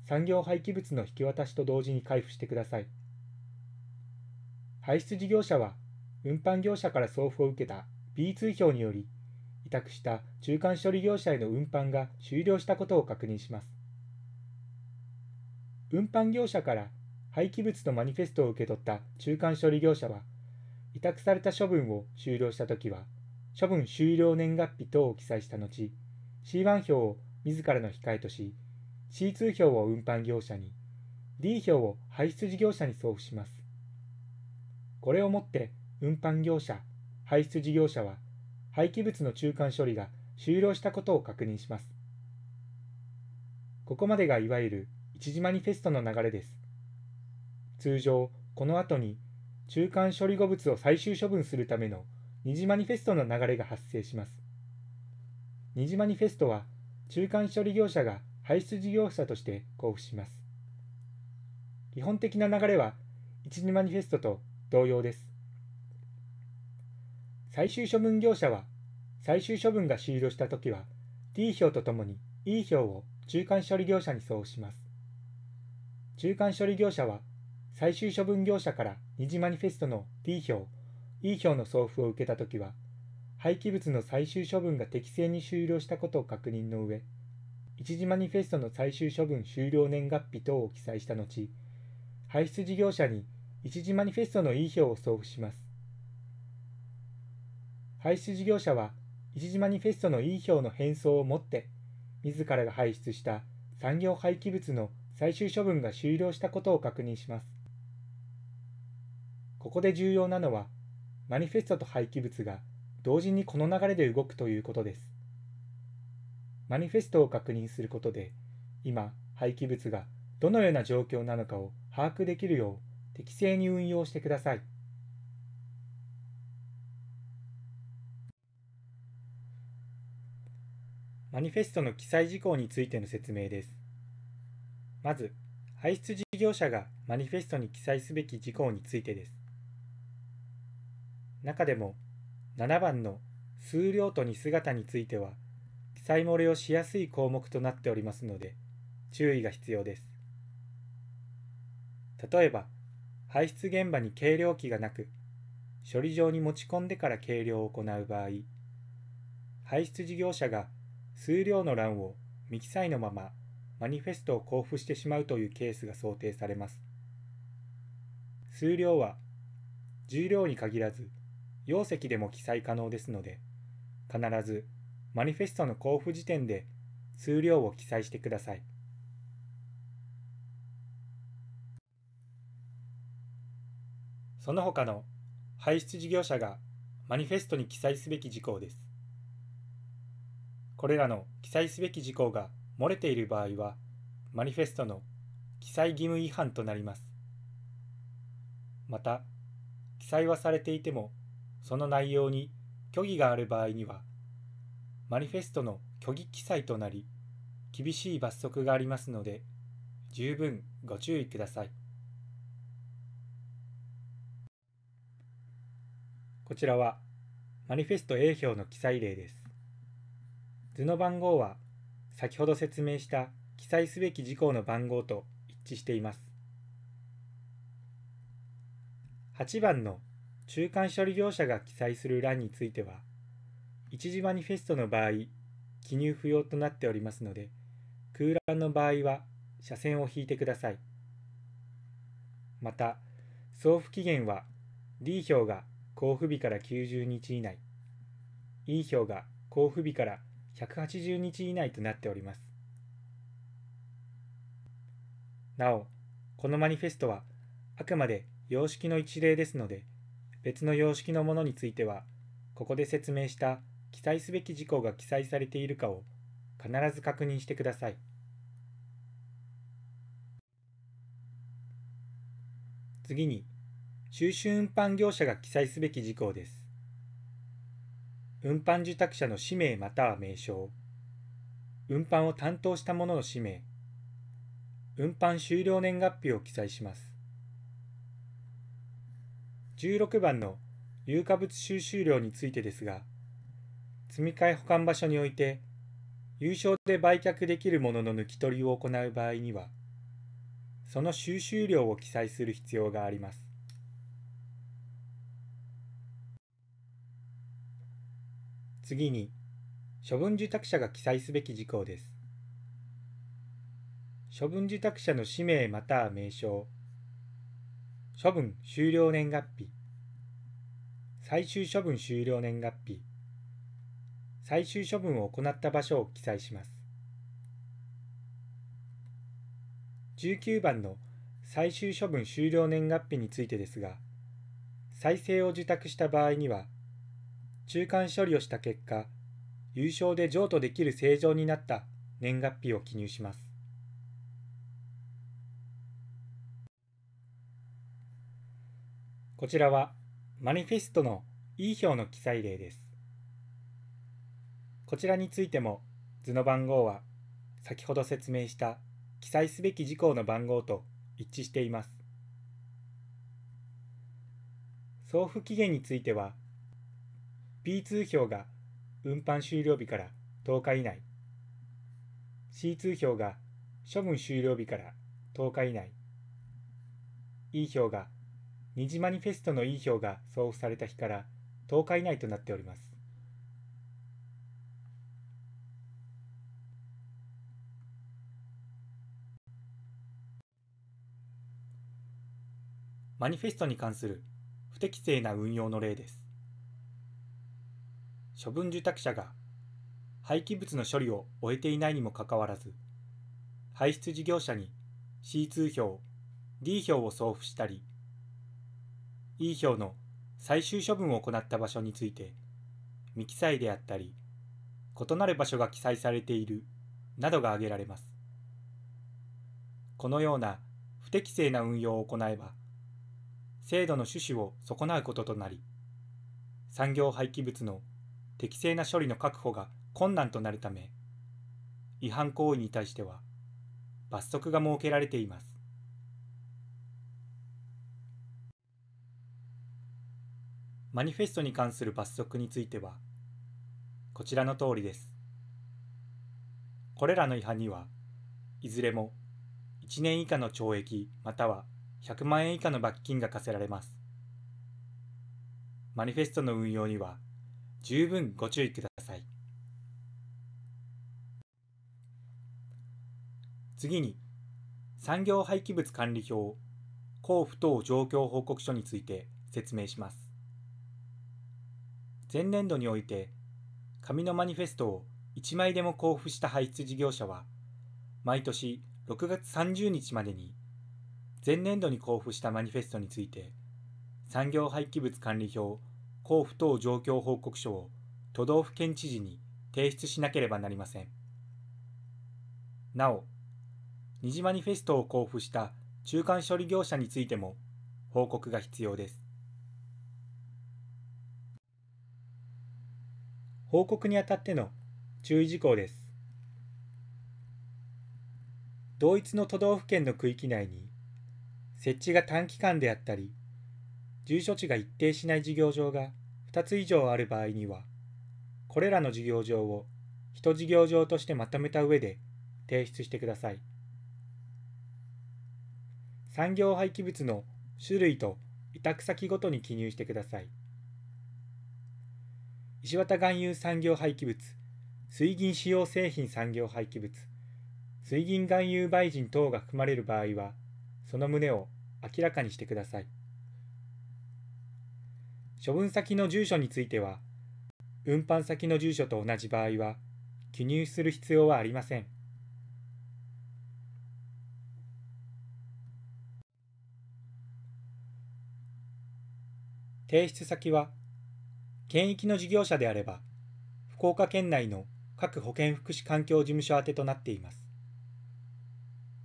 産業廃棄物の引き渡しと同時に回布してください。排出事業者は運搬業者から送付を受けた B2 票により委託した中間処理業者への運搬が終了したことを確認します運搬業者から廃棄物のマニフェストを受け取った中間処理業者は委託された処分を終了したときは処分終了年月日等を記載した後 C1 票を自らの控えとし C2 票を運搬業者に D 票を排出事業者に送付しますこれをもって運搬業者排出事業者は廃棄物の中間処理が終了したことを確認します。ここまでがいわゆる一時マニフェストの流れです。通常、この後に中間処理後物を最終処分するための二次マニフェストの流れが発生します。二島にフェストは中間処理業者が排出事業者として交付します。基本的な流れは一次マニフェストと同様です。最終処分業者は、最終処分が終了したときは、D 票とともに E 票を中間処理業者に送します。中間処理業者は、最終処分業者から二次マニフェストの D 票、E 票の送付を受けたときは、廃棄物の最終処分が適正に終了したことを確認の上、一次マニフェストの最終処分終了年月日等を記載した後、排出事業者に一次マニフェストの E 票を送付します。排出事業者は一島にフェストの E 票の返送をもって自らが排出した産業廃棄物の最終処分が終了したことを確認します。ここで重要なのはマニフェストと廃棄物が同時にこの流れで動くということです。マニフェストを確認することで今廃棄物がどのような状況なのかを把握できるよう適正に運用してください。マニフェストの記載事項についての説明です。まず、排出事業者がマニフェストに記載すべき事項についてです。中でも、7番の数量と似姿については、記載漏れをしやすい項目となっておりますので、注意が必要です。例えば、排出現場に計量器がなく、処理場に持ち込んでから計量を行う場合、排出事業者が数量の欄を未記載のままマニフェストを交付してしまうというケースが想定されます。数量は重量に限らず容積でも記載可能ですので必ずマニフェストの交付時点で数量を記載してください。その他の排出事業者がマニフェストに記載すべき事項です。これらの記載すべき事項が漏れている場合は、マニフェストの記載義務違反となります。また、記載はされていても、その内容に虚偽がある場合には、マニフェストの虚偽記載となり、厳しい罰則がありますので、十分ご注意ください。こちらは、マニフェスト A 表の記載例です。図の番号は先ほど説明した記載すべき事項の番号と一致しています8番の中間処理業者が記載する欄については一時マニフェストの場合記入不要となっておりますので空欄の場合は斜線を引いてくださいまた送付期限は D 票が交付日から90日以内 E 票が交付日から180日以内となっております。なお、このマニフェストはあくまで様式の一例ですので、別の様式のものについては、ここで説明した記載すべき事項が記載されているかを必ず確認してください。次に、収集運搬業者が記載すべき事項です。運搬受託者の氏名または名称、運搬を担当した者の氏名、運搬終了年月日を記載します。16番の有価物収集量についてですが、積み替え保管場所において、有償で売却できるものの抜き取りを行う場合には、その収集量を記載する必要があります。次に、処分受託者が記載すべき事項です。処分受託者の氏名または名称、処分終了年月日、最終処分終了年月日、最終処分を行った場所を記載します。19番の最終処分終了年月日についてですが、再生を受託した場合には、中間処理をした結果、有償で譲渡できる正常になった年月日を記入します。こちらはマニフェストの E 表の記載例です。こちらについても図の番号は先ほど説明した記載すべき事項の番号と一致しています。送付期限については P2 票が運搬終了日から10日以内 C2 票が処分終了日から10日以内 E 票が二次マニフェストの E 票が送付された日から10日以内となっておりますマニフェストに関する不適正な運用の例です処分受託者が廃棄物の処理を終えていないにもかかわらず、排出事業者に C2 票、D 票を送付したり、E 票の最終処分を行った場所について、未記載であったり、異なる場所が記載されているなどが挙げられます。このような不適正な運用を行えば、制度の趣旨を損なうこととなり、産業廃棄物の適正な処理の確保が困難となるため、違反行為に対しては罰則が設けられています。マニフェストに関する罰則については、こちらの通りです。これらの違反には、いずれも1年以下の懲役または100万円以下の罰金が課せられます。マニフェストの運用には、十分ご注意ください次に産業廃棄物管理表交付等状況報告書について説明します前年度において紙のマニフェストを1枚でも交付した排出事業者は毎年6月30日までに前年度に交付したマニフェストについて産業廃棄物管理表交付等状況報告書を都道府県知事に提出しなければなりません。なお、にじマニフェストを交付した中間処理業者についても報告が必要です。報告にあたっての注意事項です。同一の都道府県の区域内に設置が短期間であったり、住所地が一定しない事業場が2つ以上ある場合には、これらの事業場を1事業場としてまとめた上で提出してください。産業廃棄物の種類と委託先ごとに記入してください。石綿含有産業廃棄物、水銀使用製品産業廃棄物、水銀含有売人等が含まれる場合は、その旨を明らかにしてください。処分先の住所については、運搬先の住所と同じ場合は、記入する必要はありません。提出先は、県域の事業者であれば、福岡県内の各保健福祉環境事務所宛てとなっています。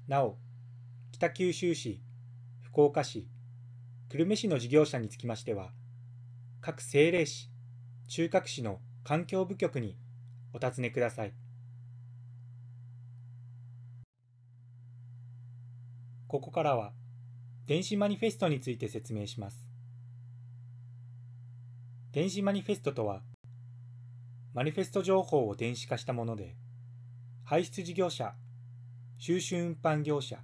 なお、北九州市、福岡市、久留米市の事業者につきましては、各政令市、中核市の環境部局にお尋ねください。ここからは電子マニフェストについて説明します。電子マニフェストとは、マニフェスト情報を電子化したもので、排出事業者、収集運搬業者、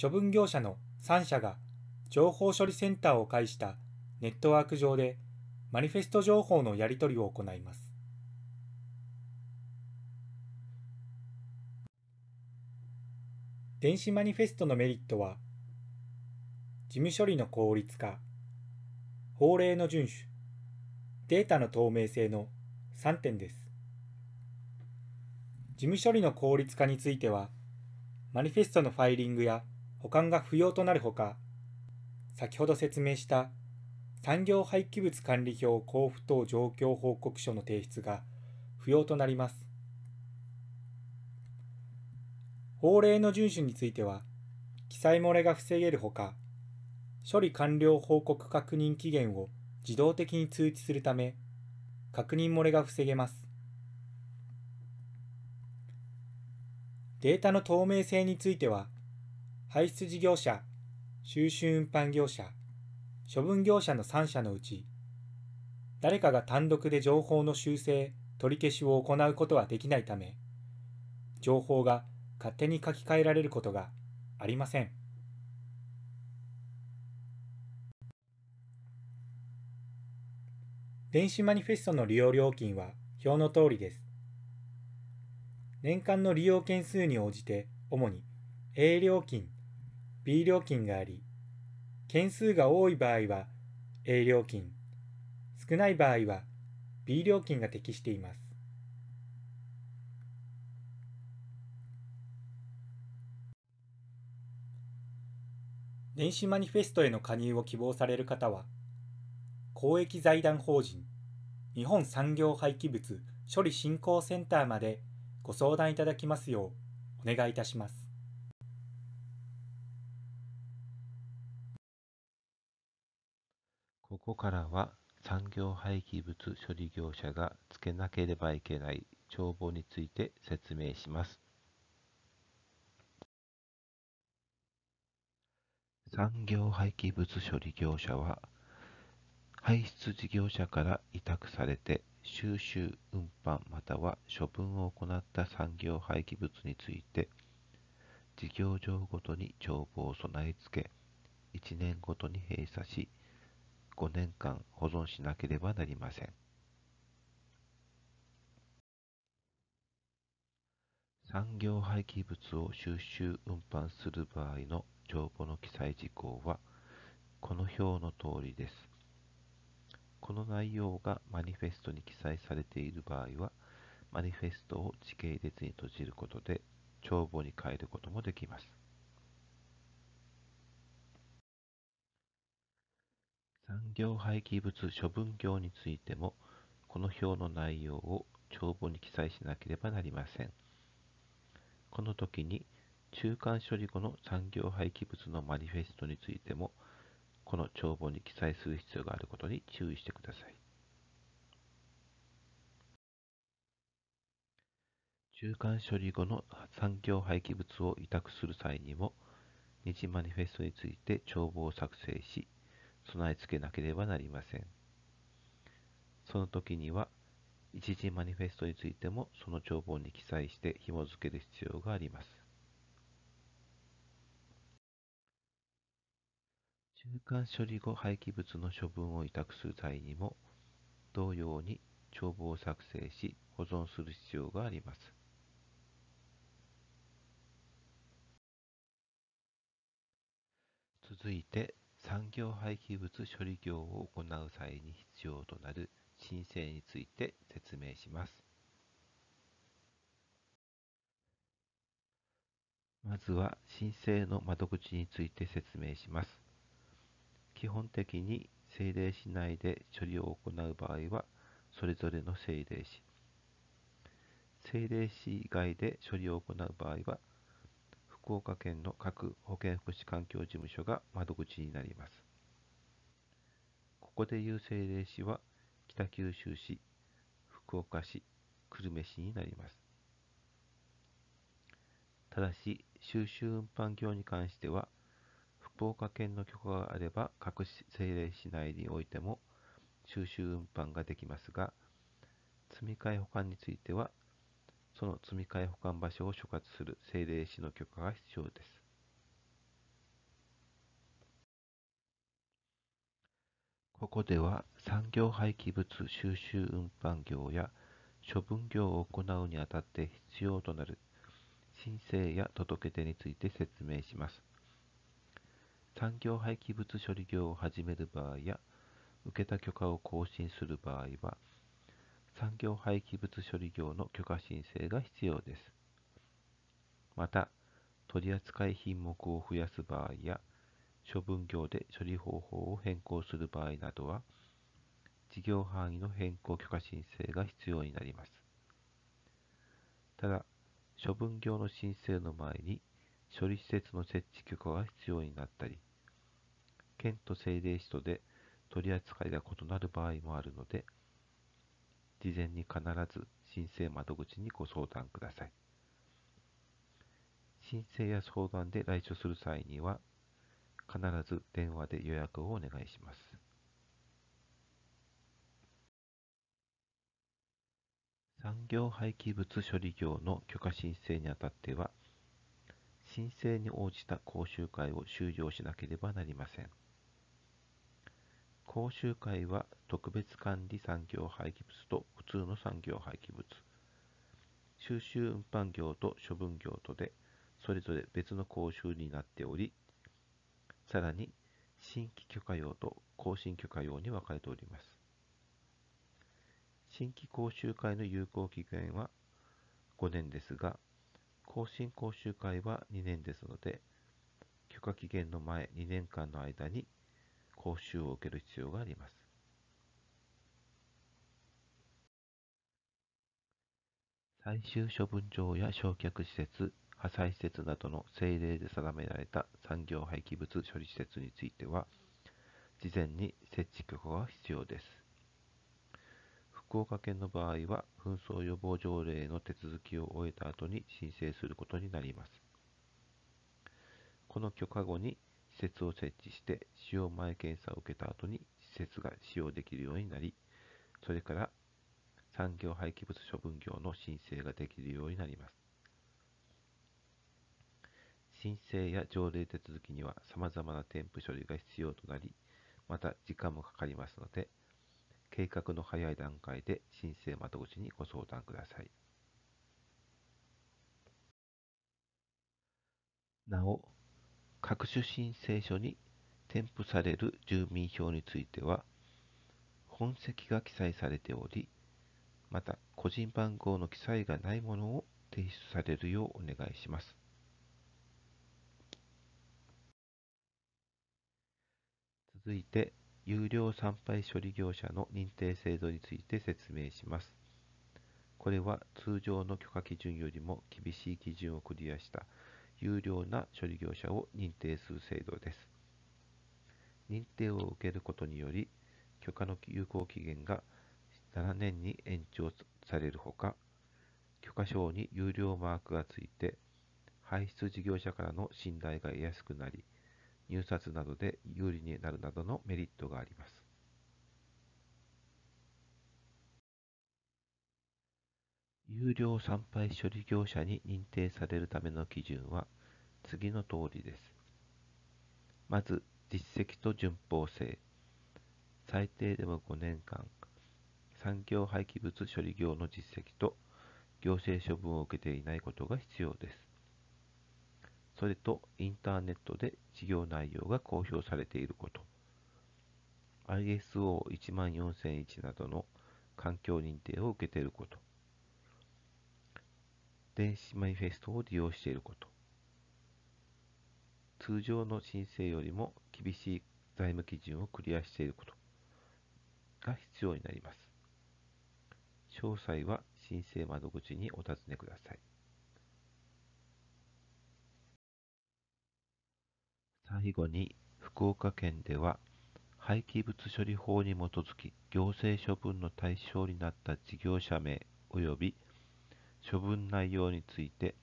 処分業者の3社が情報処理センターを介したネットワーク上でマニフェスト情報のやり取りを行います。電子マニフェストのメリットは、事務処理の効率化、法令の遵守、データの透明性の3点です。事務処理の効率化については、マニフェストのファイリングや保管が不要となるほか、先ほど説明した産業廃棄物管理表交付等状況報告書の提出が不要となります。法令の遵守については、記載漏れが防げるほか、処理完了報告確認期限を自動的に通知するため、確認漏れが防げます。データの透明性については、排出事業者、収集運搬業者、処分業者の3社のうち、誰かが単独で情報の修正、取り消しを行うことはできないため、情報が勝手に書き換えられることがありません。電子マニフェストの利用料金は表の通りです。年間の利用件数に応じて主に A 料金、B 料金があり、件数が多い場合は A 料金、少ない場合は B 料金が適しています。電子マニフェストへの加入を希望される方は、公益財団法人日本産業廃棄物処理振興センターまでご相談いただきますようお願いいたします。ここからは産業廃棄物処理業者がつけなければいけない帳簿について説明します。産業廃棄物処理業者は排出事業者から委託されて収集運搬または処分を行った産業廃棄物について事業場ごとに帳簿を備え付け1年ごとに閉鎖し5年間保存しなければなりません。産業廃棄物を収集運搬する場合の帳簿の記載事項は、この表の通りです。この内容がマニフェストに記載されている場合は、マニフェストを時系列に閉じることで帳簿に変えることもできます。産業廃棄物処分業についても、この表の内容を帳簿に記載しなければなりません。この時に、中間処理後の産業廃棄物のマニフェストについても、この帳簿に記載する必要があることに注意してください。中間処理後の産業廃棄物を委託する際にも、日マニフェストについて帳簿を作成し、備え付けなければなりません。その時には、一時マニフェストについてもその帳簿に記載して紐付ける必要があります。中間処理後廃棄物の処分を委託する際にも、同様に帳簿を作成し保存する必要があります。続いて産業廃棄物処理業を行う際に必要となる申請について説明します。まずは申請の窓口について説明します。基本的に政令市内で処理を行う場合は、それぞれの政令市。政令市以外で処理を行う場合は、福岡県の各保健福祉環境事務所が窓口になります。ここでいう政令市は北九州市、福岡市、久留米市になります。ただし、収集運搬業に関しては、福岡県の許可があれば各政令市内においても収集運搬ができますが、積み替え保管についてはその積み替え保管場所を所轄する政令市の許可が必要です。ここでは産業廃棄物収集運搬業や処分業を行うにあたって必要となる申請や届け出について説明します。産業廃棄物処理業を始める場合や受けた許可を更新する場合は産業廃棄物処理業の許可申請が必要です。また、取扱品目を増やす場合や、処分業で処理方法を変更する場合などは、事業範囲の変更許可申請が必要になります。ただ、処分業の申請の前に、処理施設の設置許可が必要になったり、県と政令市とで取り扱いが異なる場合もあるので、事前に必ず申請窓口にご相談ください。申請や相談で来所する際には、必ず電話で予約をお願いします。産業廃棄物処理業の許可申請にあたっては、申請に応じた講習会を終了しなければなりません。講習会は特別管理産業廃棄物と普通の産業廃棄物収集運搬業と処分業とでそれぞれ別の講習になっておりさらに新規許可用と更新許可用に分かれております新規講習会の有効期限は5年ですが更新講習会は2年ですので許可期限の前2年間の間に講習を受ける必要があります。最終処分場や焼却施設、破砕施設などの政令で定められた産業廃棄物処理施設については、事前に設置許可が必要です。福岡県の場合は、紛争予防条例の手続きを終えた後に申請することになります。この許可後に施設を設置して使用前検査を受けた後に施設が使用できるようになり、それから産業廃棄物処分業の申請ができるようになります。申請や条例手続きには様々な添付処理が必要となり、また時間もかかりますので、計画の早い段階で申請窓口にご相談ください。なお、各種申請書に添付される住民票については本籍が記載されておりまた個人番号の記載がないものを提出されるようお願いします。続いて、有料参拝処理業者の認定制度について説明します。これは通常の許可基準よりも厳しい基準をクリアした有料な処理業者を認定する制度です。認定を受けることにより、許可の有効期限が7年に延長されるほか、許可証に有料マークがついて、排出事業者からの信頼が得やすくなり、入札などで有利になるなどのメリットがあります。有料産廃処理業者に認定されるための基準は次の通りです。まず、実績と順法性。最低でも5年間、産業廃棄物処理業の実績と行政処分を受けていないことが必要です。それと、インターネットで事業内容が公表されていること。ISO14001 などの環境認定を受けていること。電子マニフェストを利用していること。通常の申請よりも厳しい財務基準をクリアしていることが必要になります。詳細は申請窓口にお尋ねください。最後に福岡県では廃棄物処理法に基づき行政処分の対象になった事業者名及び処分内容について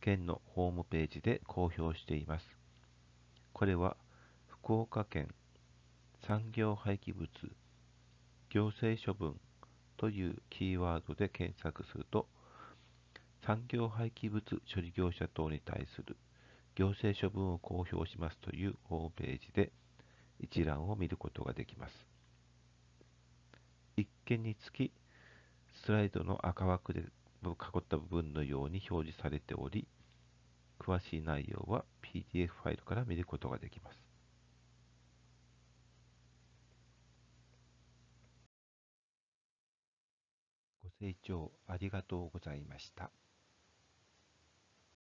県のホームページで公表しています。これは福岡県産業廃棄物行政処分というキーワードで検索すると産業廃棄物処理業者等に対する行政処分を公表しますというホームページで一覧を見ることができます。1件につきスライドの赤枠で囲った部分のように表示されており、詳しい内容は PDF ファイルから見ることができます。ご清聴ありがとうございました。